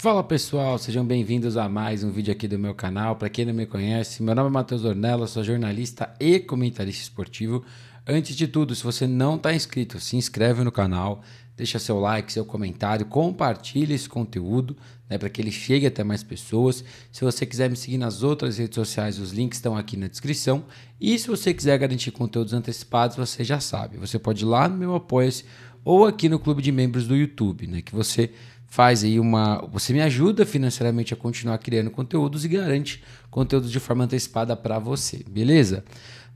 Fala pessoal, sejam bem-vindos a mais um vídeo aqui do meu canal. Para quem não me conhece, meu nome é Matheus Ornella, sou jornalista e comentarista esportivo. Antes de tudo, se você não está inscrito, se inscreve no canal, deixa seu like, seu comentário, compartilha esse conteúdo né, para que ele chegue até mais pessoas. Se você quiser me seguir nas outras redes sociais, os links estão aqui na descrição. E se você quiser garantir conteúdos antecipados, você já sabe, você pode ir lá no meu apoia ou aqui no Clube de Membros do YouTube, né, que você faz aí uma. Você me ajuda financeiramente a continuar criando conteúdos e garante conteúdos de forma antecipada para você, beleza?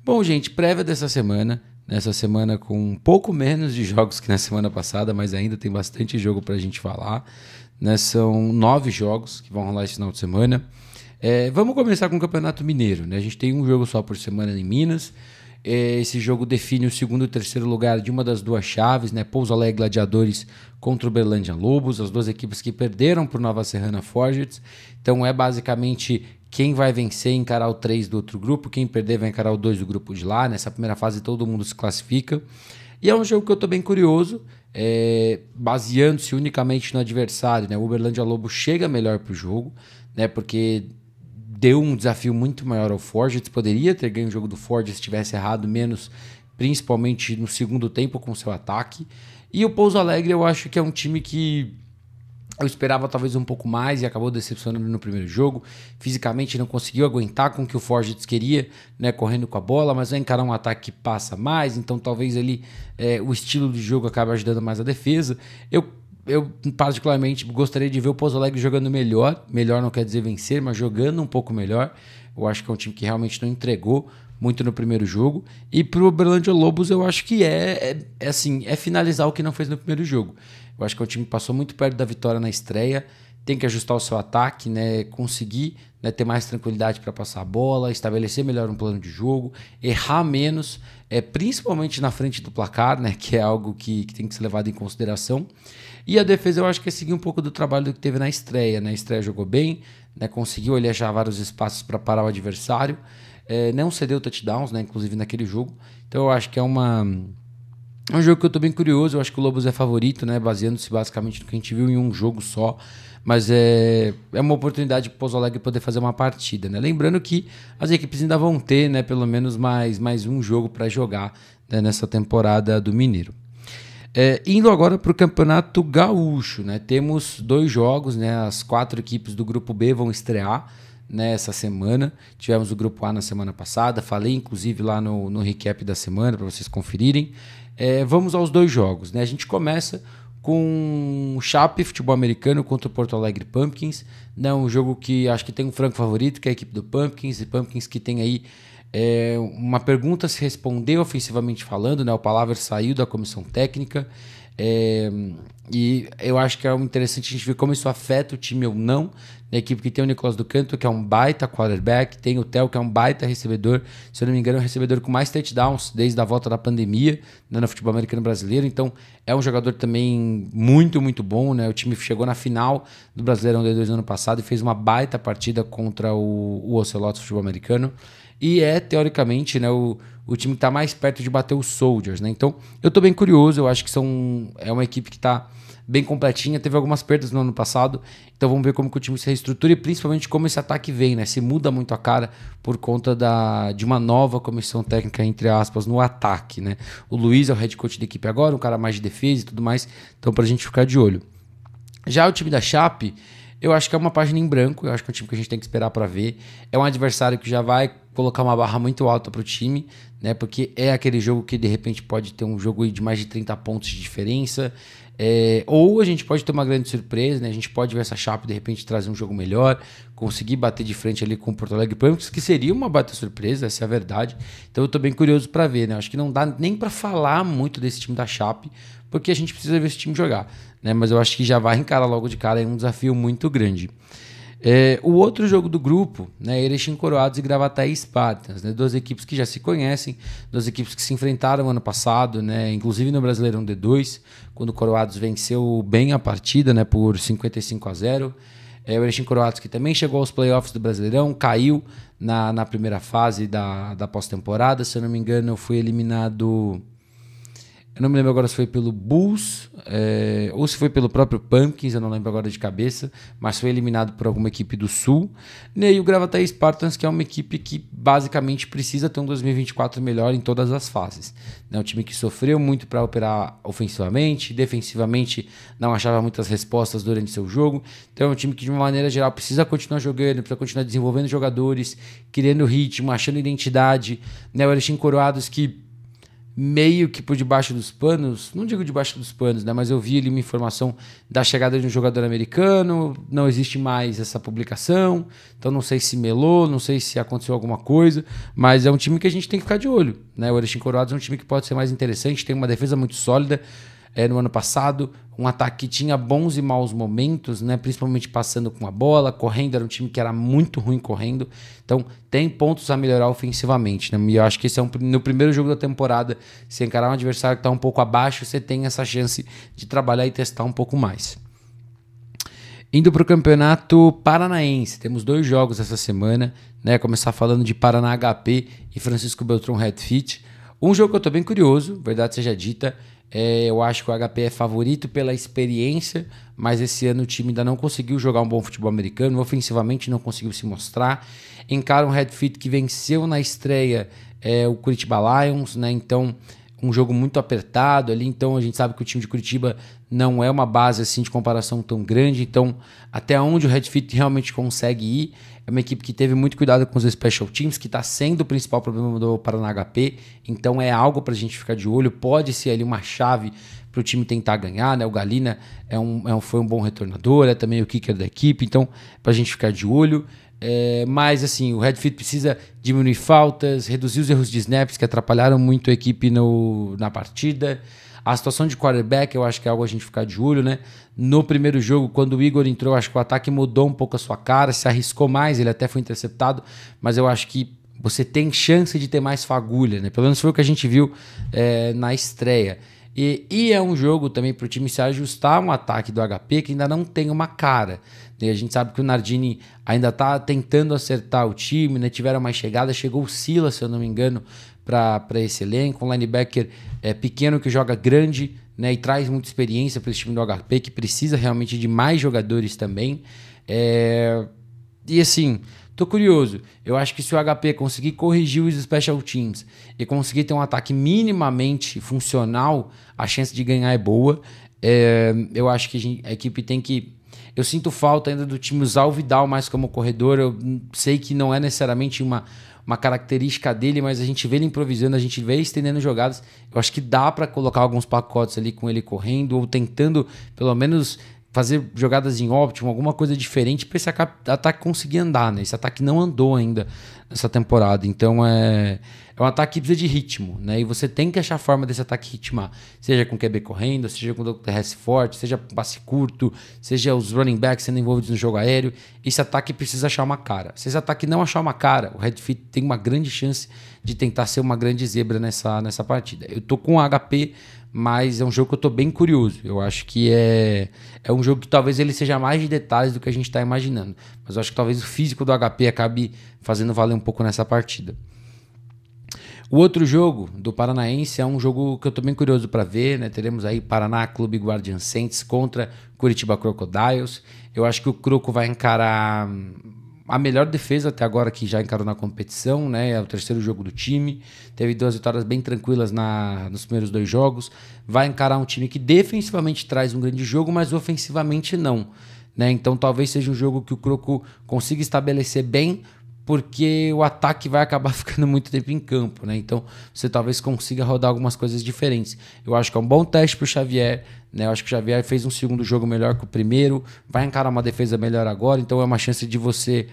Bom, gente, prévia dessa semana. Nessa semana com um pouco menos de jogos que na semana passada, mas ainda tem bastante jogo para a gente falar. Né? São nove jogos que vão rolar esse final de semana. É, vamos começar com o Campeonato Mineiro. Né? A gente tem um jogo só por semana em Minas. É, esse jogo define o segundo e terceiro lugar de uma das duas chaves, né? Pouso Alegre Gladiadores contra o Berlândia Lobos, as duas equipes que perderam para Nova Serrana Forgets. Então é basicamente quem vai vencer encarar o 3 do outro grupo, quem perder vai encarar o 2 do grupo de lá. Nessa primeira fase todo mundo se classifica. E é um jogo que eu estou bem curioso, é, baseando-se unicamente no adversário. Né? O Uberlândia Lobo chega melhor para o jogo, né? porque deu um desafio muito maior ao Eles Poderia ter ganho o jogo do Forge se tivesse errado menos, principalmente no segundo tempo com seu ataque. E o Pouso Alegre eu acho que é um time que eu esperava talvez um pouco mais e acabou decepcionando no primeiro jogo. Fisicamente não conseguiu aguentar com o que o Forge queria, né, correndo com a bola, mas vai encarar um ataque que passa mais, então talvez ali é, o estilo de jogo acabe ajudando mais a defesa. Eu eu, particularmente, gostaria de ver o Pozoleg jogando melhor. Melhor não quer dizer vencer, mas jogando um pouco melhor. Eu acho que é um time que realmente não entregou muito no primeiro jogo. E para o Berlândia Lobos, eu acho que é, é, é, assim, é finalizar o que não fez no primeiro jogo. Eu acho que o é time passou muito perto da vitória na estreia. Tem que ajustar o seu ataque, né? Conseguir né, ter mais tranquilidade para passar a bola, estabelecer melhor um plano de jogo, errar menos, é, principalmente na frente do placar, né? Que é algo que, que tem que ser levado em consideração. E a defesa eu acho que é seguir um pouco do trabalho que teve na estreia. Na né? estreia jogou bem, né? conseguiu elejar vários espaços para parar o adversário, é, não cedeu touchdowns, né? inclusive naquele jogo. Então eu acho que é uma. É um jogo que eu estou bem curioso, eu acho que o Lobos é favorito, né? Baseando-se basicamente no que a gente viu em um jogo só. Mas é, é uma oportunidade para o Pozoleg poder fazer uma partida, né? Lembrando que as equipes ainda vão ter, né? Pelo menos mais, mais um jogo para jogar né? nessa temporada do Mineiro. É, indo agora para o Campeonato Gaúcho, né? Temos dois jogos, né? As quatro equipes do Grupo B vão estrear nessa né, semana. Tivemos o Grupo A na semana passada, falei inclusive lá no, no recap da semana para vocês conferirem. É, vamos aos dois jogos, né? A gente começa com o Chape Futebol Americano contra o Porto Alegre Pumpkins, né? Um jogo que acho que tem um franco favorito, que é a equipe do Pumpkins, e Pumpkins que tem aí é, uma pergunta se respondeu ofensivamente falando, né? O Palavra saiu da comissão técnica. É, e eu acho que é interessante a gente ver como isso afeta o time ou não. Na equipe que tem o Nicolas do Canto, que é um baita quarterback, tem o Theo, que é um baita recebedor. Se eu não me engano, é um recebedor com mais touchdowns desde a volta da pandemia né, no futebol americano brasileiro. Então, é um jogador também muito, muito bom. Né? O time chegou na final do Brasileirão de 2 ano passado e fez uma baita partida contra o, o Ocelote Futebol Americano e é, teoricamente, né, o, o time que está mais perto de bater os Soldiers, né? Então, eu estou bem curioso, eu acho que são, é uma equipe que está bem completinha, teve algumas perdas no ano passado, então vamos ver como que o time se reestrutura e principalmente como esse ataque vem, né? Se muda muito a cara por conta da, de uma nova comissão técnica, entre aspas, no ataque, né? O Luiz é o head coach da equipe agora, um cara mais de defesa e tudo mais, então para a gente ficar de olho. Já o time da Chape, eu acho que é uma página em branco, eu acho que é um time que a gente tem que esperar para ver. É um adversário que já vai colocar uma barra muito alta para o time, né? Porque é aquele jogo que de repente pode ter um jogo de mais de 30 pontos de diferença. É, ou a gente pode ter uma grande surpresa, né? A gente pode ver essa chapa de repente trazer um jogo melhor, conseguir bater de frente ali com o Porto Alegre Pânicos, que seria uma baita surpresa, essa é a verdade. Então eu tô bem curioso para ver, né? Acho que não dá nem para falar muito desse time da Chape, porque a gente precisa ver esse time jogar né? Mas eu acho que já vai encarar logo de cara é um desafio muito grande. É, o outro jogo do grupo, né, Erechim Coroados e Gravataí Spartans, né, duas equipes que já se conhecem, duas equipes que se enfrentaram ano passado, né, inclusive no Brasileirão D2, quando o Coroados venceu bem a partida né, por 55 a 0. É, o Erechim Coroados que também chegou aos playoffs do Brasileirão, caiu na, na primeira fase da, da pós-temporada, se eu não me engano, foi eliminado eu não me lembro agora se foi pelo Bulls é, ou se foi pelo próprio Pumpkins, eu não lembro agora de cabeça, mas foi eliminado por alguma equipe do Sul. E aí o Gravataí Spartans, que é uma equipe que basicamente precisa ter um 2024 melhor em todas as fases. É um time que sofreu muito para operar ofensivamente, defensivamente não achava muitas respostas durante seu jogo. Então é um time que, de uma maneira geral, precisa continuar jogando, precisa continuar desenvolvendo jogadores, criando ritmo, achando identidade. Né? O Erechim Coroados que meio que por debaixo dos panos, não digo debaixo dos panos, né, mas eu vi ali uma informação da chegada de um jogador americano, não existe mais essa publicação, então não sei se melou, não sei se aconteceu alguma coisa, mas é um time que a gente tem que ficar de olho, né? O Erechim Coroados é um time que pode ser mais interessante, tem uma defesa muito sólida, é, no ano passado. Um ataque que tinha bons e maus momentos, né? principalmente passando com a bola, correndo. Era um time que era muito ruim correndo. Então, tem pontos a melhorar ofensivamente. Né? E eu acho que esse é um, no primeiro jogo da temporada, se encarar um adversário que está um pouco abaixo, você tem essa chance de trabalhar e testar um pouco mais. Indo para o campeonato paranaense, temos dois jogos essa semana, né? Começar falando de Paraná HP e Francisco Beltrão Redfit. Um jogo que eu estou bem curioso, verdade seja dita, é, eu acho que o HP é favorito pela experiência, mas esse ano o time ainda não conseguiu jogar um bom futebol americano, ofensivamente não conseguiu se mostrar. Encara um Redfield que venceu na estreia é, o Curitiba Lions, né? Então, um jogo muito apertado ali. Então, a gente sabe que o time de Curitiba não é uma base assim de comparação tão grande. Então, até onde o Redfield realmente consegue ir é uma equipe que teve muito cuidado com os special teams, que está sendo o principal problema do Paraná HP. Então é algo para a gente ficar de olho. Pode ser ali uma chave para o time tentar ganhar, né? O Galina é um, é um, foi um bom retornador, é também o kicker da equipe. Então para a gente ficar de olho. É, mas assim, o Redfield precisa diminuir faltas, reduzir os erros de snaps que atrapalharam muito a equipe no, na partida. A situação de quarterback, eu acho que é algo a gente ficar de olho, né? No primeiro jogo, quando o Igor entrou, acho que o ataque mudou um pouco a sua cara, se arriscou mais, ele até foi interceptado, mas eu acho que você tem chance de ter mais fagulha, né? Pelo menos foi o que a gente viu é, na estreia. E, e, é um jogo também para o time se ajustar a um ataque do HP que ainda não tem uma cara. E né? a gente sabe que o Nardini ainda está tentando acertar o time, né? tiveram mais chegada, chegou o Sila, se eu não me engano, para esse elenco. Um linebacker é, pequeno que joga grande né, e traz muita experiência para esse time do HP, que precisa realmente de mais jogadores também. É... E assim, tô curioso. Eu acho que se o HP conseguir corrigir os special teams e conseguir ter um ataque minimamente funcional, a chance de ganhar é boa. É... Eu acho que a, gente, a equipe tem que eu sinto falta ainda do time usar o Vidal mais como corredor. Eu hum, sei que não é necessariamente uma, uma característica dele, mas a gente vê ele improvisando, a gente vê ele estendendo jogadas. Eu acho que dá para colocar alguns pacotes ali com ele correndo ou tentando, pelo menos, fazer jogadas em óptimo, alguma coisa diferente para esse ataque conseguir andar, né? Esse ataque não andou ainda nessa temporada. Então é é um ataque que precisa de ritmo, né? E você tem que achar a forma desse ataque ritmar. Seja com QB correndo, seja com DRS forte, seja com passe curto, seja os running backs sendo envolvidos no jogo aéreo. Esse ataque precisa achar uma cara. Se esse ataque não achar uma cara, o Red Fit tem uma grande chance de tentar ser uma grande zebra nessa, nessa partida. Eu tô com HP, mas é um jogo que eu tô bem curioso. Eu acho que é, é um jogo que talvez ele seja mais de detalhes do que a gente está imaginando. Mas eu acho que talvez o físico do HP acabe fazendo valer um pouco nessa partida. O outro jogo do Paranaense é um jogo que eu estou bem curioso para ver, né? Teremos aí Paraná Clube Guardian Saints contra Curitiba Crocodiles. Eu acho que o Croco vai encarar hum, a melhor defesa até agora que já encarou na competição, né? É o terceiro jogo do time. Teve duas vitórias bem tranquilas na, nos primeiros dois jogos. Vai encarar um time que defensivamente traz um grande jogo, mas ofensivamente não. Né? Então talvez seja um jogo que o Croco consiga estabelecer bem porque o ataque vai acabar ficando muito tempo em campo, né? Então você talvez consiga rodar algumas coisas diferentes. Eu acho que é um bom teste para o Xavier, né? Eu acho que o Xavier fez um segundo jogo melhor que o primeiro, vai encarar uma defesa melhor agora, então é uma chance de você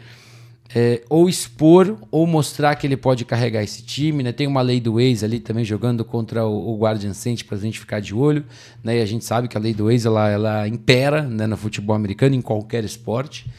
é, ou expor ou mostrar que ele pode carregar esse time, né? Tem uma lei do ex ali também jogando contra o, o Guardian Saints para a gente ficar de olho, né? E a gente sabe que a lei do ex ela, ela impera né, no futebol americano em qualquer esporte.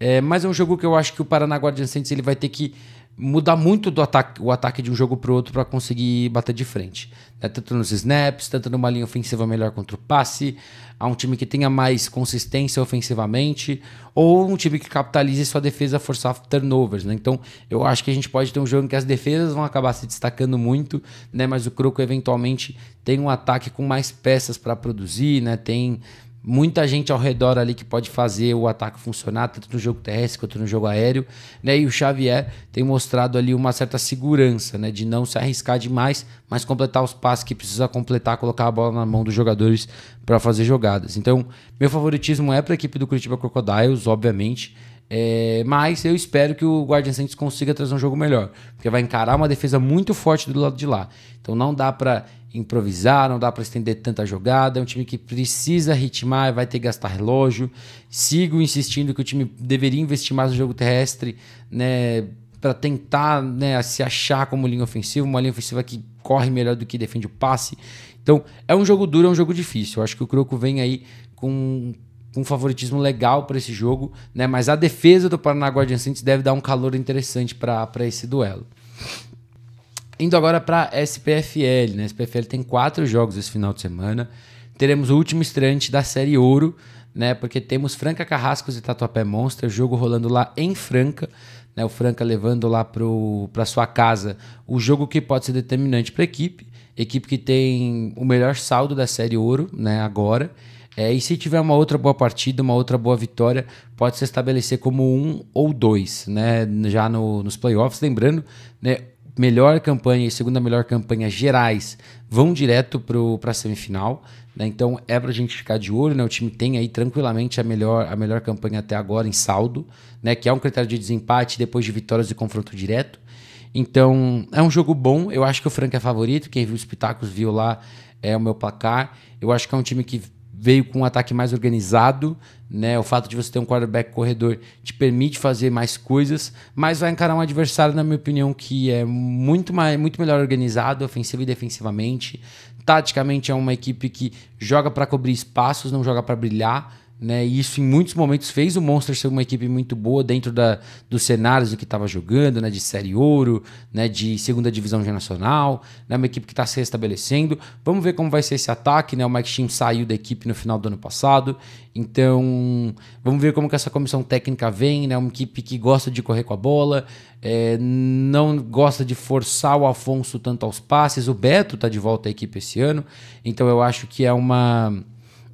É, mas é um jogo que eu acho que o Paraná Guardianense ele vai ter que mudar muito do ataque, o ataque de um jogo para o outro para conseguir bater de frente. Né? Tanto nos snaps, tanto numa linha ofensiva melhor contra o passe, a um time que tenha mais consistência ofensivamente, ou um time que capitalize sua defesa forçar turnovers. Né? Então, eu acho que a gente pode ter um jogo em que as defesas vão acabar se destacando muito, né? mas o Croco eventualmente tem um ataque com mais peças para produzir, né? tem muita gente ao redor ali que pode fazer o ataque funcionar, tanto no jogo terrestre quanto no jogo aéreo, né? E o Xavier tem mostrado ali uma certa segurança, né? De não se arriscar demais, mas completar os passes que precisa completar, colocar a bola na mão dos jogadores para fazer jogadas. Então, meu favoritismo é para a equipe do Curitiba Crocodiles, obviamente, é, mas eu espero que o Guardian Saints consiga trazer um jogo melhor, porque vai encarar uma defesa muito forte do lado de lá. Então não dá para improvisar, não dá para estender tanta jogada. É um time que precisa ritmar, vai ter que gastar relógio. Sigo insistindo que o time deveria investir mais no jogo terrestre, né, para tentar né, se achar como linha ofensiva, uma linha ofensiva que corre melhor do que defende o passe. Então é um jogo duro, é um jogo difícil. Eu acho que o Croco vem aí com um favoritismo legal para esse jogo, né? Mas a defesa do Paraná Guardianense deve dar um calor interessante para esse duelo. Indo agora para SPFL, né? SPFL tem quatro jogos esse final de semana. Teremos o último estreante da Série Ouro, né? Porque temos Franca Carrascos e Tatuapé Monster, jogo rolando lá em Franca. Né, o Franca levando lá para sua casa o jogo que pode ser determinante para a equipe, equipe que tem o melhor saldo da série Ouro, né, agora é, e se tiver uma outra boa partida, uma outra boa vitória, pode se estabelecer como um ou dois, né? Já no, nos playoffs. Lembrando, né? melhor campanha e segunda melhor campanha gerais vão direto para a semifinal. Né? Então é para a gente ficar de olho. Né? O time tem aí tranquilamente a melhor, a melhor campanha até agora em saldo, né? que é um critério de desempate depois de vitórias de confronto direto. Então é um jogo bom. Eu acho que o Franca é favorito. Quem viu os pitacos viu lá é o meu placar. Eu acho que é um time que veio com um ataque mais organizado, né? O fato de você ter um quarterback corredor te permite fazer mais coisas, mas vai encarar um adversário, na minha opinião, que é muito, mais, muito melhor organizado, ofensivo e defensivamente. Taticamente é uma equipe que joga para cobrir espaços, não joga para brilhar né? E isso em muitos momentos fez o Monster ser uma equipe muito boa dentro da, dos cenários em que estava jogando, né? De série ouro, né? De segunda divisão nacional, né? Uma equipe que está se restabelecendo. Vamos ver como vai ser esse ataque, né? O Mike Sheen saiu da equipe no final do ano passado, então vamos ver como que essa comissão técnica vem, né? Uma equipe que gosta de correr com a bola, é, não gosta de forçar o Afonso tanto aos passes. O Beto está de volta à equipe esse ano, então eu acho que é uma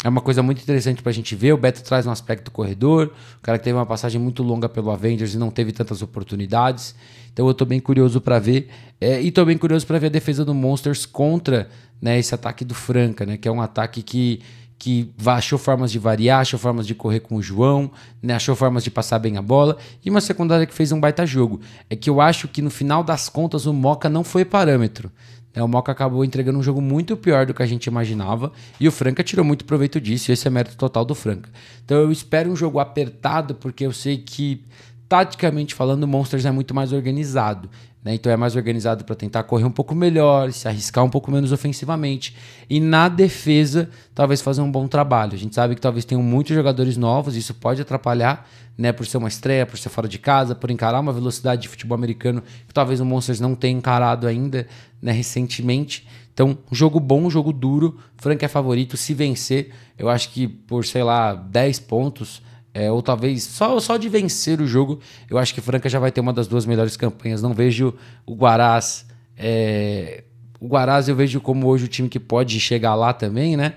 é uma coisa muito interessante pra gente ver. O Beto traz um aspecto corredor, o cara que teve uma passagem muito longa pelo Avengers e não teve tantas oportunidades. Então eu tô bem curioso para ver. É, e tô bem curioso para ver a defesa do Monsters contra né, esse ataque do Franca, né? Que é um ataque que, que achou formas de variar, achou formas de correr com o João, né, achou formas de passar bem a bola, e uma secundária que fez um baita jogo. É que eu acho que no final das contas o Moca não foi parâmetro. É O Moca acabou entregando um jogo muito pior do que a gente imaginava e o Franca tirou muito proveito disso. E esse é mérito total do Franca. Então eu espero um jogo apertado porque eu sei que taticamente falando, o Monsters é muito mais organizado. Né? Então é mais organizado para tentar correr um pouco melhor, se arriscar um pouco menos ofensivamente. E na defesa, talvez fazer um bom trabalho. A gente sabe que talvez tenham muitos jogadores novos, isso pode atrapalhar, né? Por ser uma estreia, por ser fora de casa, por encarar uma velocidade de futebol americano que talvez o Monsters não tenha encarado ainda né? recentemente. Então, jogo bom, jogo duro. Frank é favorito. Se vencer, eu acho que por, sei lá, 10 pontos, é, ou talvez só, só de vencer o jogo, eu acho que Franca já vai ter uma das duas melhores campanhas. Não vejo o Guarás. É, o Guarás eu vejo como hoje o time que pode chegar lá também, né?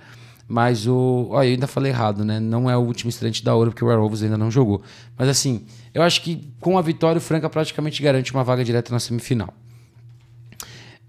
Mas o. Olha, eu ainda falei errado, né? Não é o último estudante da ouro, porque o Werewolves ainda não jogou. Mas assim, eu acho que com a vitória, o Franca praticamente garante uma vaga direta na semifinal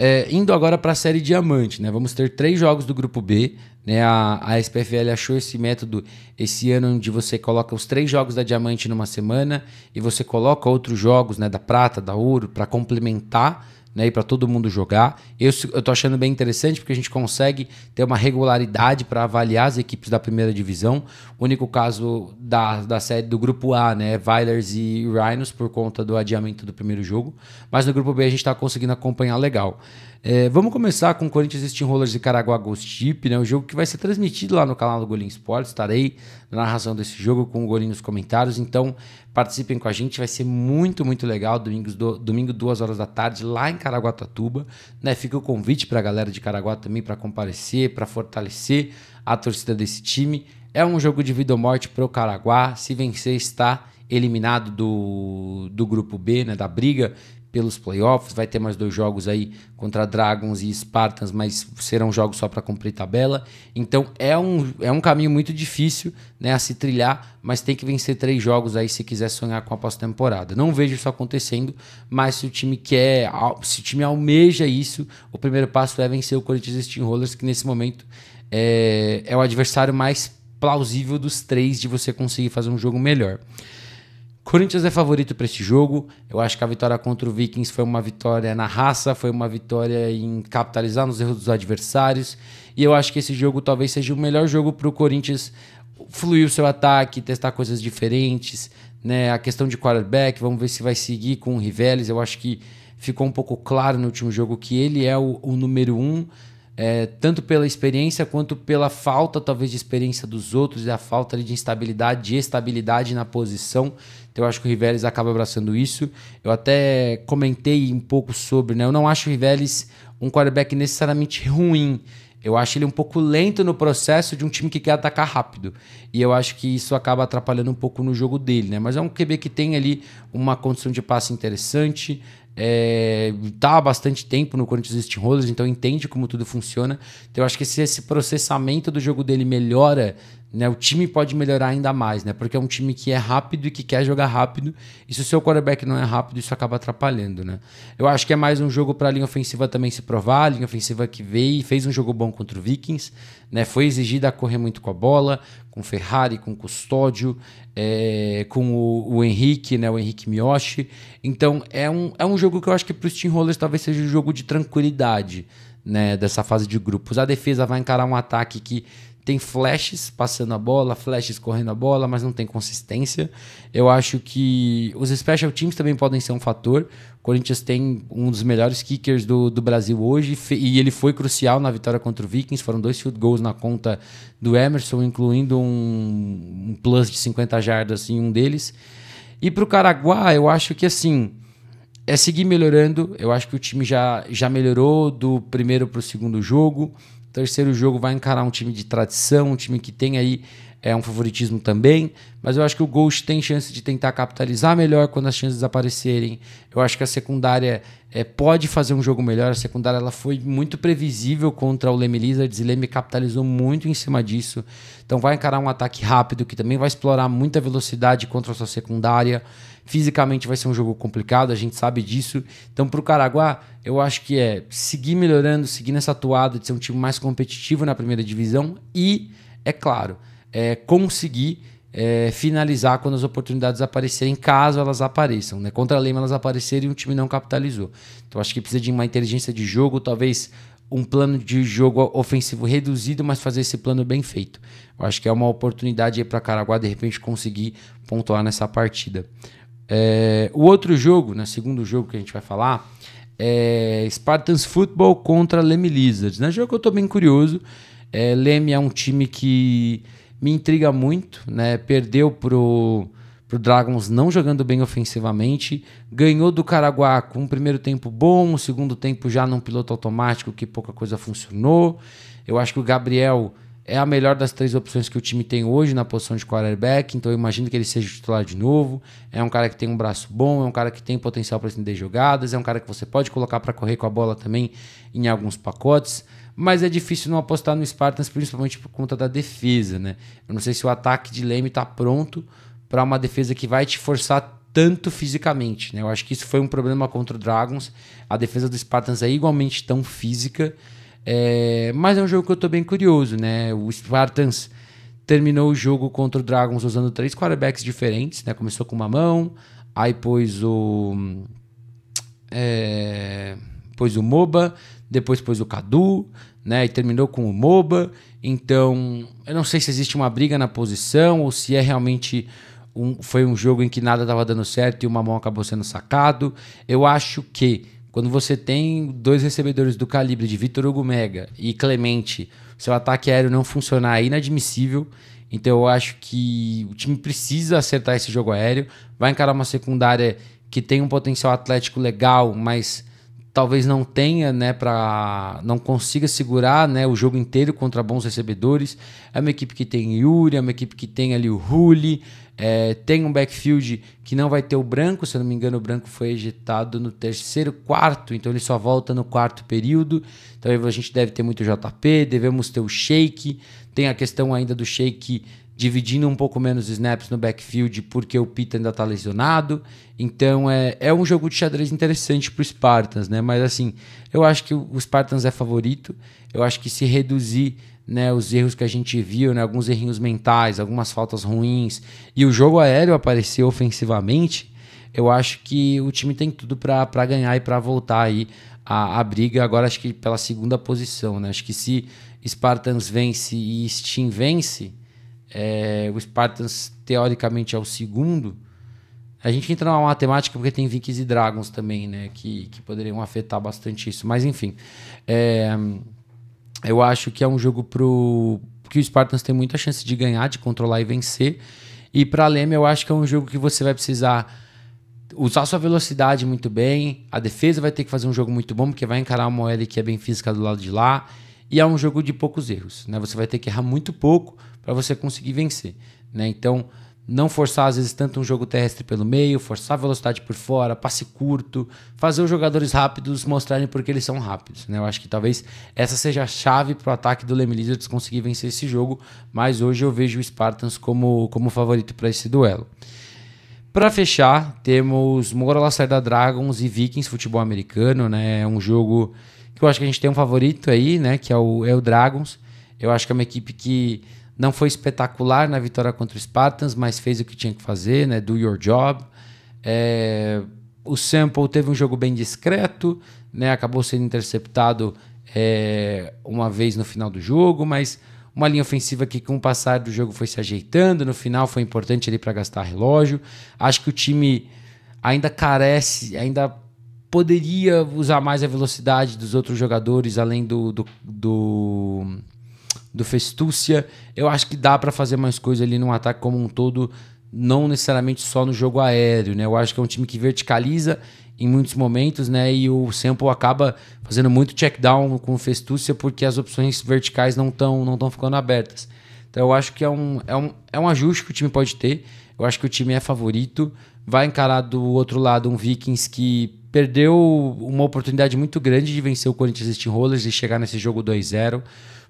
é, indo agora para a série Diamante, né? Vamos ter três jogos do grupo B. Né? A, a SPFL achou esse método esse ano onde você coloca os três jogos da Diamante numa semana e você coloca outros jogos né, da Prata, da Ouro, para complementar né, e para todo mundo jogar. Eu estou achando bem interessante porque a gente consegue ter uma regularidade para avaliar as equipes da primeira divisão. O único caso da, da série do grupo A, né, é Vilers e Rhinos, por conta do adiamento do primeiro jogo. Mas no grupo B a gente está conseguindo acompanhar legal. É, vamos começar com Corinthians Steamrollers e Caraguá Ghost Chip, né, o jogo que vai ser transmitido lá no canal do Golim Sports. Estarei na narração desse jogo com o Golim nos comentários. Então participem com a gente, vai ser muito, muito legal. domingo do, domingo, duas horas da tarde, lá em Caraguatatuba, né? Fica o convite para a galera de Caraguá também para comparecer, para fortalecer a torcida desse time. É um jogo de vida ou morte pro Caraguá. Se vencer, está eliminado do, do grupo B, né, da briga, pelos playoffs, vai ter mais dois jogos aí contra Dragons e Spartans, mas serão jogos só para cumprir tabela. Então é um, é um caminho muito difícil né, a se trilhar, mas tem que vencer três jogos aí se quiser sonhar com a pós-temporada. Não vejo isso acontecendo, mas se o time quer, se o time almeja isso, o primeiro passo é vencer o Corinthians Steamrollers, que nesse momento é, é o adversário mais plausível dos três de você conseguir fazer um jogo melhor. Corinthians é favorito para esse jogo. Eu acho que a vitória contra o Vikings foi uma vitória na raça, foi uma vitória em capitalizar nos erros dos adversários. E eu acho que esse jogo talvez seja o melhor jogo para o Corinthians fluir o seu ataque, testar coisas diferentes. Né? A questão de quarterback, vamos ver se vai seguir com o Riveles. Eu acho que ficou um pouco claro no último jogo que ele é o, o número um. É, tanto pela experiência quanto pela falta, talvez, de experiência dos outros e a falta de instabilidade, de estabilidade na posição. Então eu acho que o Riveles acaba abraçando isso. Eu até comentei um pouco sobre, né? Eu não acho o Riveles um quarterback necessariamente ruim. Eu acho ele um pouco lento no processo de um time que quer atacar rápido. E eu acho que isso acaba atrapalhando um pouco no jogo dele, né? Mas é um QB que tem ali uma condição de passe interessante, é, tá há bastante tempo no Corinthians Steamrollers, então entende como tudo funciona. Então eu acho que se esse processamento do jogo dele melhora, né, o time pode melhorar ainda mais, né? Porque é um time que é rápido e que quer jogar rápido. E se o seu quarterback não é rápido, isso acaba atrapalhando, né? Eu acho que é mais um jogo para a linha ofensiva também se provar. A linha ofensiva que veio fez um jogo bom contra o Vikings, né? Foi exigida a correr muito com a bola, com Ferrari, com Custódio, é, com o, o, Henrique, né? O Henrique Miyoshi. Então é um, é um jogo que eu acho que para os Team Rollers talvez seja um jogo de tranquilidade, né? Dessa fase de grupos. A defesa vai encarar um ataque que tem flashes passando a bola, flashes correndo a bola, mas não tem consistência. Eu acho que os special teams também podem ser um fator. O Corinthians tem um dos melhores kickers do, do Brasil hoje e ele foi crucial na vitória contra o Vikings. Foram dois field goals na conta do Emerson, incluindo um, um plus de 50 jardas em um deles. E para o Caraguá, eu acho que assim é seguir melhorando. Eu acho que o time já, já melhorou do primeiro para o segundo jogo. Terceiro jogo vai encarar um time de tradição, um time que tem aí é um favoritismo também, mas eu acho que o Ghost tem chance de tentar capitalizar melhor quando as chances aparecerem. Eu acho que a secundária é, pode fazer um jogo melhor. A secundária ela foi muito previsível contra o Leme Lizards e Leme capitalizou muito em cima disso. Então vai encarar um ataque rápido que também vai explorar muita velocidade contra a sua secundária. Fisicamente vai ser um jogo complicado, a gente sabe disso. Então para o Caraguá, eu acho que é seguir melhorando, seguir nessa atuada de ser um time mais competitivo na primeira divisão e, é claro, é, conseguir é, finalizar quando as oportunidades aparecerem, caso elas apareçam. Né? Contra a Lema elas apareceram e o time não capitalizou. Então acho que precisa de uma inteligência de jogo, talvez um plano de jogo ofensivo reduzido, mas fazer esse plano bem feito. Eu acho que é uma oportunidade para Caraguá de repente conseguir pontuar nessa partida. É, o outro jogo, né, segundo jogo que a gente vai falar, é Spartans Football contra Leme Lizards. Né? Jogo que eu estou bem curioso. É, Leme é um time que me intriga muito, né? Perdeu pro pro Dragons não jogando bem ofensivamente, ganhou do Caraguá com um primeiro tempo bom, um segundo tempo já num piloto automático que pouca coisa funcionou. Eu acho que o Gabriel é a melhor das três opções que o time tem hoje na posição de quarterback, então eu imagino que ele seja titular de novo. É um cara que tem um braço bom, é um cara que tem potencial para estender jogadas, é um cara que você pode colocar para correr com a bola também em alguns pacotes mas é difícil não apostar no Spartans, principalmente por conta da defesa, né? Eu não sei se o ataque de Leme está pronto para uma defesa que vai te forçar tanto fisicamente, né? Eu acho que isso foi um problema contra o Dragons. A defesa do Spartans é igualmente tão física, é... mas é um jogo que eu estou bem curioso, né? O Spartans terminou o jogo contra o Dragons usando três quarterbacks diferentes, né? Começou com uma mão, aí pôs o é, pôs o Moba, depois pôs o Cadu, né? E terminou com o Moba. Então, eu não sei se existe uma briga na posição ou se é realmente um, foi um jogo em que nada estava dando certo e o Mamão acabou sendo sacado. Eu acho que quando você tem dois recebedores do calibre de Vitor Hugo Mega e Clemente, seu ataque aéreo não funcionar é inadmissível. Então eu acho que o time precisa acertar esse jogo aéreo. Vai encarar uma secundária que tem um potencial atlético legal, mas talvez não tenha, né, para não consiga segurar, né, o jogo inteiro contra bons recebedores. É uma equipe que tem Yuri, é uma equipe que tem ali o Huli, é, tem um backfield que não vai ter o branco, se eu não me engano, o branco foi ejetado no terceiro quarto, então ele só volta no quarto período. Então a gente deve ter muito JP, devemos ter o Shake, tem a questão ainda do Shake dividindo um pouco menos snaps no backfield porque o Pita ainda está lesionado. Então é, é um jogo de xadrez interessante para os Spartans, né? Mas assim, eu acho que os Spartans é favorito. Eu acho que se reduzir né, os erros que a gente viu, né, alguns errinhos mentais, algumas faltas ruins, e o jogo aéreo aparecer ofensivamente, eu acho que o time tem tudo para ganhar e para voltar aí a, a, briga agora acho que pela segunda posição, né? Acho que se Spartans vence e Steam vence, é, o Spartans teoricamente é o segundo. A gente entra numa matemática porque tem Vikings e Dragons também, né? Que, que poderiam afetar bastante isso. Mas enfim, é, eu acho que é um jogo pro que o Spartans tem muita chance de ganhar, de controlar e vencer. E para Leme eu acho que é um jogo que você vai precisar usar sua velocidade muito bem. A defesa vai ter que fazer um jogo muito bom porque vai encarar uma OL que é bem física do lado de lá. E é um jogo de poucos erros, né? Você vai ter que errar muito pouco para você conseguir vencer. Né? Então, não forçar às vezes tanto um jogo terrestre pelo meio, forçar a velocidade por fora, passe curto, fazer os jogadores rápidos mostrarem porque eles são rápidos. Né? Eu acho que talvez essa seja a chave para o ataque do Leme Lizards conseguir vencer esse jogo, mas hoje eu vejo o Spartans como, como favorito para esse duelo. Para fechar, temos Moura Lacerda Dragons e Vikings Futebol Americano, né? É um jogo que eu acho que a gente tem um favorito aí, né? Que é o, é o Dragons. Eu acho que é uma equipe que não foi espetacular na vitória contra o Spartans, mas fez o que tinha que fazer, né? Do your job. É, o Sample teve um jogo bem discreto, né? Acabou sendo interceptado é, uma vez no final do jogo, mas uma linha ofensiva que com o passar do jogo foi se ajeitando. No final foi importante ali para gastar relógio. Acho que o time ainda carece, ainda poderia usar mais a velocidade dos outros jogadores, além do, do, do do Festúcia. Eu acho que dá para fazer mais coisa ali num ataque como um todo, não necessariamente só no jogo aéreo, né? Eu acho que é um time que verticaliza em muitos momentos, né? E o Sample acaba fazendo muito check down com o Festúcia porque as opções verticais não estão não tão ficando abertas. Então eu acho que é um, é, um, é um ajuste que o time pode ter. Eu acho que o time é favorito. Vai encarar do outro lado um Vikings que perdeu uma oportunidade muito grande de vencer o Corinthians Rollers e chegar nesse jogo 2-0.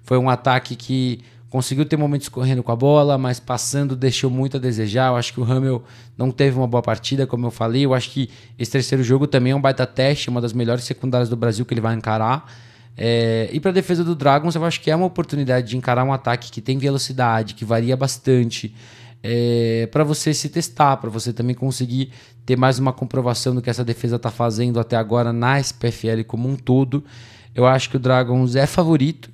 Foi um ataque que conseguiu ter momentos correndo com a bola, mas passando deixou muito a desejar. Eu acho que o Hamel não teve uma boa partida, como eu falei. Eu acho que esse terceiro jogo também é um baita teste, uma das melhores secundárias do Brasil que ele vai encarar. É, e para a defesa do Dragons, eu acho que é uma oportunidade de encarar um ataque que tem velocidade, que varia bastante, é, para você se testar, para você também conseguir ter mais uma comprovação do que essa defesa está fazendo até agora na SPFL como um todo. Eu acho que o Dragons é favorito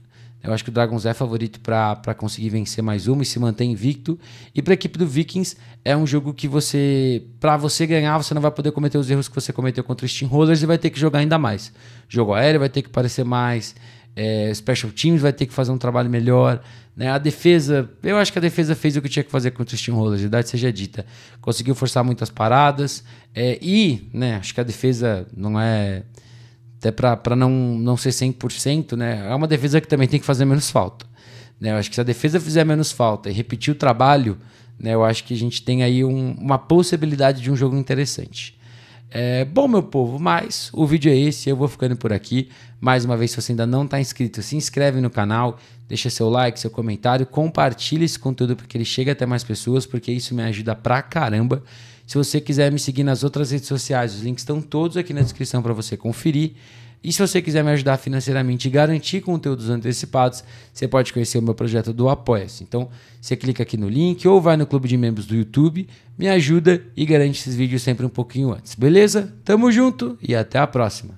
eu acho que o Dragons é favorito para conseguir vencer mais uma e se manter invicto. E para a equipe do Vikings é um jogo que você, para você ganhar, você não vai poder cometer os erros que você cometeu contra os Steamrollers e vai ter que jogar ainda mais. Jogo aéreo vai ter que parecer mais, é, special teams vai ter que fazer um trabalho melhor. Né? A defesa, eu acho que a defesa fez o que tinha que fazer contra os Steamrollers, verdade seja dita. Conseguiu forçar muitas paradas é, e, né, acho que a defesa não é até para não, não ser 100%, né? É uma defesa que também tem que fazer menos falta. Né? Eu acho que se a defesa fizer menos falta e repetir o trabalho, né, eu acho que a gente tem aí um, uma possibilidade de um jogo interessante. É, bom, meu povo, mas o vídeo é esse, eu vou ficando por aqui. Mais uma vez, se você ainda não está inscrito, se inscreve no canal, deixa seu like, seu comentário, compartilha esse conteúdo porque ele chega até mais pessoas, porque isso me ajuda pra caramba. Se você quiser me seguir nas outras redes sociais, os links estão todos aqui na descrição para você conferir. E se você quiser me ajudar financeiramente e garantir conteúdos antecipados, você pode conhecer o meu projeto do Apoia-se. Então, você clica aqui no link ou vai no clube de membros do YouTube, me ajuda e garante esses vídeos sempre um pouquinho antes. Beleza? Tamo junto e até a próxima.